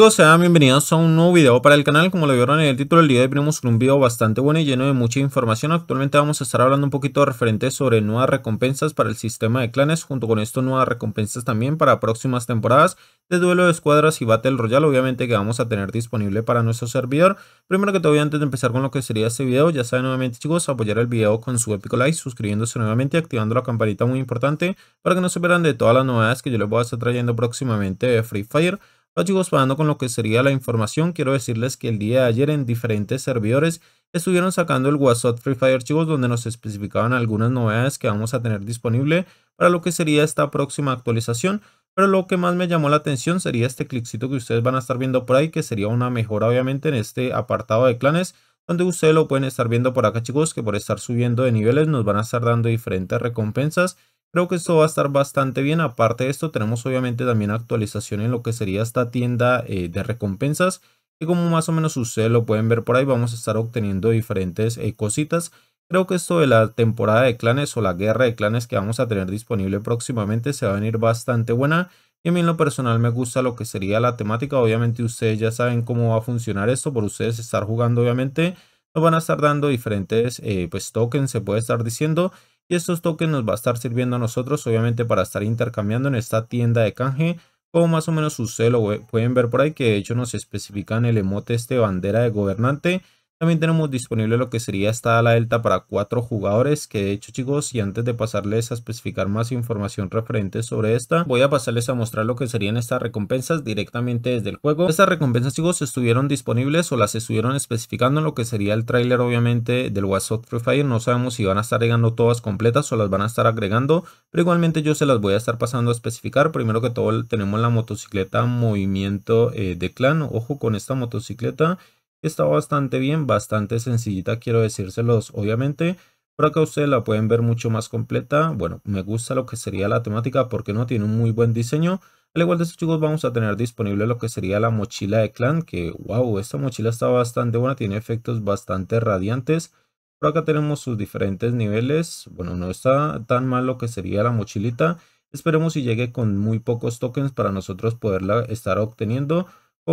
chicos, sean bienvenidos a un nuevo video para el canal, como lo vieron en el título del video venimos con un video bastante bueno y lleno de mucha información, actualmente vamos a estar hablando un poquito referente sobre nuevas recompensas para el sistema de clanes, junto con esto nuevas recompensas también para próximas temporadas de duelo de escuadras y Battle Royale, obviamente que vamos a tener disponible para nuestro servidor, primero que todo antes de empezar con lo que sería este video, ya saben nuevamente chicos, apoyar el video con su épico like, suscribiéndose nuevamente y activando la campanita muy importante para que no se pierdan de todas las novedades que yo les voy a estar trayendo próximamente de Free Fire, Hola chicos, pasando con lo que sería la información, quiero decirles que el día de ayer en diferentes servidores estuvieron sacando el WhatsApp Free Fire chicos, donde nos especificaban algunas novedades que vamos a tener disponible para lo que sería esta próxima actualización. Pero lo que más me llamó la atención sería este cliccito que ustedes van a estar viendo por ahí, que sería una mejora obviamente en este apartado de clanes, donde ustedes lo pueden estar viendo por acá chicos, que por estar subiendo de niveles nos van a estar dando diferentes recompensas Creo que esto va a estar bastante bien. Aparte de esto, tenemos obviamente también actualización en lo que sería esta tienda eh, de recompensas. Y como más o menos ustedes lo pueden ver por ahí, vamos a estar obteniendo diferentes eh, cositas. Creo que esto de la temporada de clanes o la guerra de clanes que vamos a tener disponible próximamente se va a venir bastante buena. Y a mí en lo personal me gusta lo que sería la temática. Obviamente ustedes ya saben cómo va a funcionar esto por ustedes estar jugando obviamente. Nos van a estar dando diferentes eh, pues tokens, se puede estar diciendo. Y estos tokens nos va a estar sirviendo a nosotros obviamente para estar intercambiando en esta tienda de canje. Como más o menos ustedes lo pueden ver por ahí que de hecho nos especifican el emote este bandera de gobernante también tenemos disponible lo que sería esta ala delta para cuatro jugadores, que de hecho chicos, y antes de pasarles a especificar más información referente sobre esta, voy a pasarles a mostrar lo que serían estas recompensas directamente desde el juego. Estas recompensas chicos estuvieron disponibles o las estuvieron especificando en lo que sería el tráiler obviamente del WhatsApp Free Fire, no sabemos si van a estar agregando todas completas o las van a estar agregando, pero igualmente yo se las voy a estar pasando a especificar. Primero que todo tenemos la motocicleta movimiento eh, de clan, ojo con esta motocicleta. Está bastante bien, bastante sencillita, quiero decírselos, obviamente. Por acá ustedes la pueden ver mucho más completa. Bueno, me gusta lo que sería la temática porque no tiene un muy buen diseño. Al igual de estos chicos vamos a tener disponible lo que sería la mochila de clan. Que wow, esta mochila está bastante buena, tiene efectos bastante radiantes. Por acá tenemos sus diferentes niveles. Bueno, no está tan mal lo que sería la mochilita. Esperemos si llegue con muy pocos tokens para nosotros poderla estar obteniendo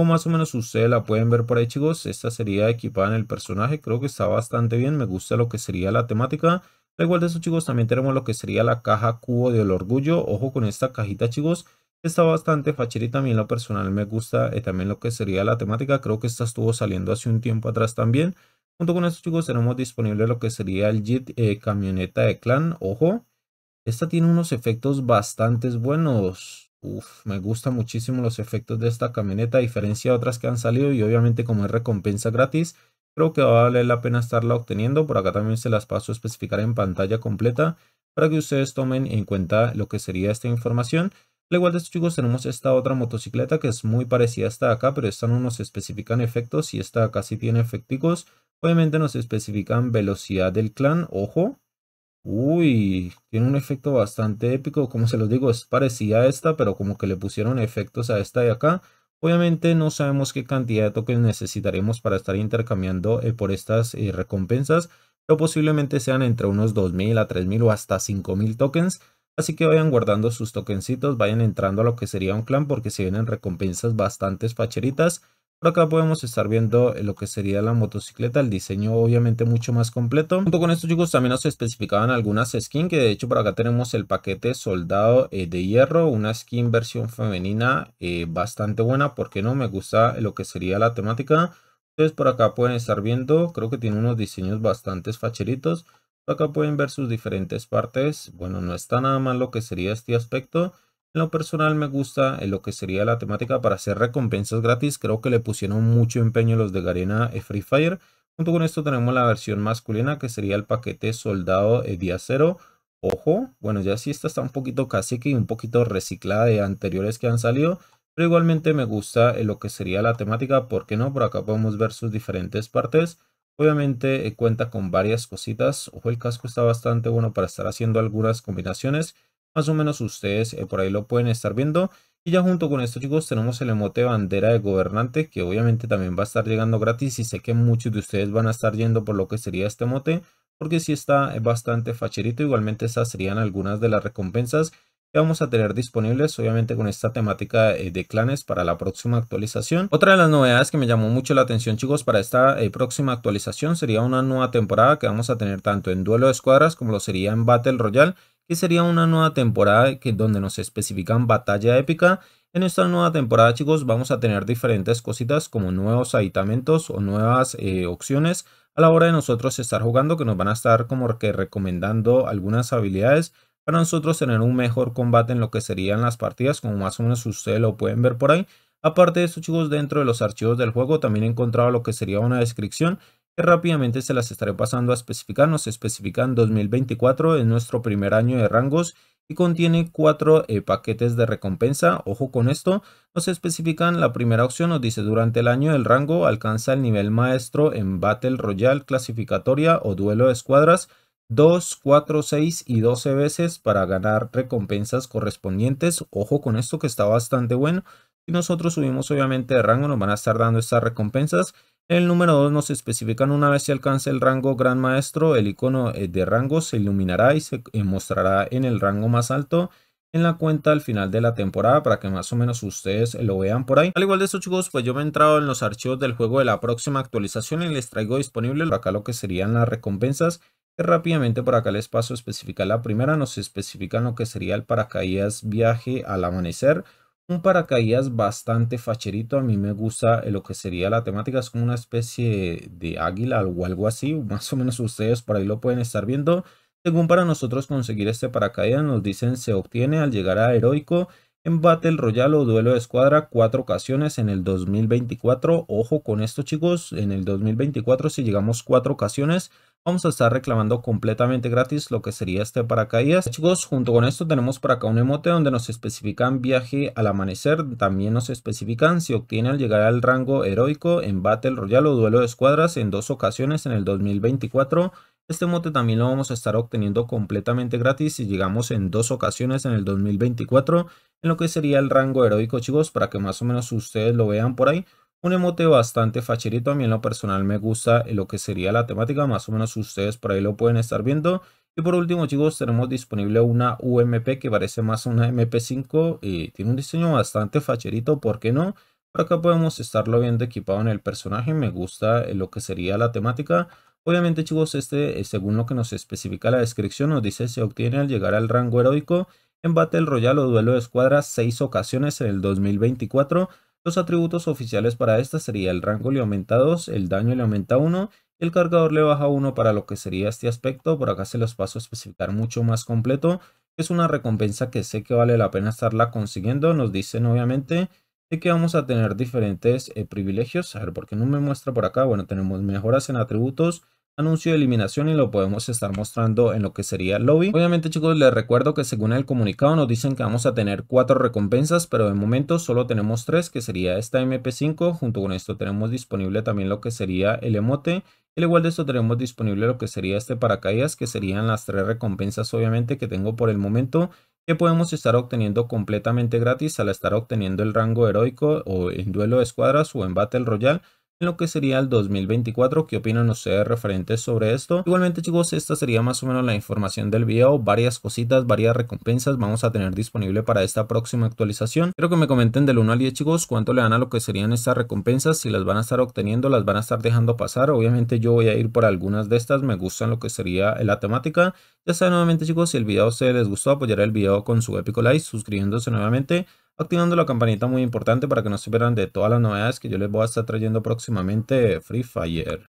más o menos ustedes la pueden ver por ahí chicos, esta sería equipada en el personaje, creo que está bastante bien, me gusta lo que sería la temática. Al igual de eso chicos, también tenemos lo que sería la caja cubo del orgullo, ojo con esta cajita chicos, está bastante fachera y también lo personal me gusta eh, también lo que sería la temática, creo que esta estuvo saliendo hace un tiempo atrás también. Junto con esto chicos tenemos disponible lo que sería el JIT eh, camioneta de clan, ojo, esta tiene unos efectos bastante buenos, Uf, me gustan muchísimo los efectos de esta camioneta, a diferencia de otras que han salido y obviamente como es recompensa gratis, creo que va a valer la pena estarla obteniendo. Por acá también se las paso a especificar en pantalla completa para que ustedes tomen en cuenta lo que sería esta información. Al igual de estos chicos tenemos esta otra motocicleta que es muy parecida a esta de acá, pero esta no nos especifican efectos y esta casi acá sí tiene efecticos. Obviamente nos especifican velocidad del clan, ojo, Uy, tiene un efecto bastante épico, como se los digo, es parecida a esta, pero como que le pusieron efectos a esta de acá. Obviamente no sabemos qué cantidad de tokens necesitaremos para estar intercambiando eh, por estas eh, recompensas, pero posiblemente sean entre unos 2.000 a 3.000 o hasta 5.000 tokens. Así que vayan guardando sus tokencitos, vayan entrando a lo que sería un clan porque se vienen recompensas bastante facheritas. Por acá podemos estar viendo eh, lo que sería la motocicleta, el diseño obviamente mucho más completo. Junto con esto chicos también nos especificaban algunas skins, que de hecho por acá tenemos el paquete soldado eh, de hierro, una skin versión femenina eh, bastante buena, porque no me gusta lo que sería la temática. Entonces por acá pueden estar viendo, creo que tiene unos diseños bastante facheritos. Por acá pueden ver sus diferentes partes, bueno no está nada mal lo que sería este aspecto. En lo personal me gusta en eh, lo que sería la temática para hacer recompensas gratis. Creo que le pusieron mucho empeño los de Garena eh, Free Fire. Junto con esto tenemos la versión masculina que sería el paquete Soldado eh, Día Cero. Ojo, bueno ya sí esta está un poquito casi y un poquito reciclada de anteriores que han salido. Pero igualmente me gusta en lo que sería la temática, ¿por qué no? Por acá podemos ver sus diferentes partes. Obviamente cuenta con varias cositas. Ojo, el casco está bastante bueno para estar haciendo algunas combinaciones. Más o menos ustedes eh, por ahí lo pueden estar viendo. Y ya junto con esto chicos tenemos el emote bandera de gobernante que obviamente también va a estar llegando gratis y sé que muchos de ustedes van a estar yendo por lo que sería este emote porque si sí está eh, bastante facherito. Igualmente esas serían algunas de las recompensas que vamos a tener disponibles obviamente con esta temática eh, de clanes para la próxima actualización. Otra de las novedades que me llamó mucho la atención chicos para esta próxima actualización sería una nueva temporada que vamos a tener tanto en duelo de escuadras como lo sería en Battle Royale que sería una nueva temporada que, donde nos especifican batalla épica. En esta nueva temporada, chicos, vamos a tener diferentes cositas como nuevos aditamentos o nuevas eh, opciones a la hora de nosotros estar jugando que nos van a estar como que recomendando algunas habilidades para nosotros tener un mejor combate en lo que serían las partidas, como más o menos ustedes lo pueden ver por ahí. Aparte de eso, chicos, dentro de los archivos del juego también he encontrado lo que sería una descripción rápidamente se las estaré pasando a especificar. Nos especifican 2024 en nuestro primer año de rangos y contiene cuatro eh, paquetes de recompensa. Ojo con esto, nos especifican la primera opción, nos dice durante el año el rango alcanza el nivel maestro en Battle Royale clasificatoria o duelo de escuadras 2, 4, 6 y 12 veces para ganar recompensas correspondientes. Ojo con esto que está bastante bueno. y nosotros subimos obviamente de rango nos van a estar dando estas recompensas en el número 2 nos especifican una vez se alcance el rango Gran Maestro, el icono eh, de rango se iluminará y se eh, mostrará en el rango más alto en la cuenta al final de la temporada para que más o menos ustedes lo vean por ahí. Al igual de eso chicos, pues yo me he entrado en los archivos del juego de la próxima actualización y les traigo disponible por acá lo que serían las recompensas. rápidamente por acá les paso a especificar la primera, nos especifican lo que sería el paracaídas viaje al amanecer un paracaídas bastante facherito. A mí me gusta lo que sería la temática. Es como una especie de águila o algo así. Más o menos ustedes por ahí lo pueden estar viendo. Según para nosotros conseguir este paracaídas, nos dicen se obtiene al llegar a Heroico en Battle Royale o Duelo de Escuadra cuatro ocasiones en el 2024. Ojo con esto chicos, en el 2024 si llegamos cuatro ocasiones vamos a estar reclamando completamente gratis lo que sería este paracaídas chicos junto con esto tenemos por acá un emote donde nos especifican viaje al amanecer también nos especifican si obtienen llegar al rango heroico en battle royale o duelo de escuadras en dos ocasiones en el 2024 este emote también lo vamos a estar obteniendo completamente gratis si llegamos en dos ocasiones en el 2024 en lo que sería el rango heroico chicos para que más o menos ustedes lo vean por ahí. Un emote bastante facherito, a mí en lo personal me gusta lo que sería la temática, más o menos ustedes por ahí lo pueden estar viendo. Y por último chicos tenemos disponible una UMP que parece más una MP5 y tiene un diseño bastante facherito, ¿por qué no? Por acá podemos estarlo viendo equipado en el personaje, me gusta lo que sería la temática. Obviamente chicos, este eh, según lo que nos especifica la descripción nos dice se obtiene al llegar al rango heroico en Battle Royale o duelo de escuadra seis ocasiones en el 2024. Los atributos oficiales para esta sería el rango le aumenta 2, el daño le aumenta 1 el cargador le baja 1 para lo que sería este aspecto. Por acá se los paso a especificar mucho más completo. Es una recompensa que sé que vale la pena estarla consiguiendo. Nos dicen obviamente de que vamos a tener diferentes eh, privilegios. A ver, ¿por qué no me muestra por acá? Bueno, tenemos mejoras en atributos, anuncio de eliminación y lo podemos estar mostrando en lo que sería lobby. Obviamente chicos les recuerdo que según el comunicado nos dicen que vamos a tener cuatro recompensas pero de momento solo tenemos tres que sería esta MP5 junto con esto tenemos disponible también lo que sería el emote al igual de esto tenemos disponible lo que sería este paracaídas que serían las tres recompensas obviamente que tengo por el momento que podemos estar obteniendo completamente gratis al estar obteniendo el rango heroico o en duelo de escuadras o en Battle Royale en lo que sería el 2024. ¿Qué opinan ustedes referentes sobre esto? Igualmente chicos, esta sería más o menos la información del video, varias cositas, varias recompensas vamos a tener disponible para esta próxima actualización. Quiero que me comenten del 1 al 10 chicos cuánto le dan a lo que serían estas recompensas, si las van a estar obteniendo, las van a estar dejando pasar. Obviamente yo voy a ir por algunas de estas, me gustan lo que sería la temática. Ya saben nuevamente chicos, si el video se les gustó, apoyar el video con su épico like, suscribiéndose nuevamente activando la campanita muy importante para que no se pierdan de todas las novedades que yo les voy a estar trayendo próximamente Free Fire.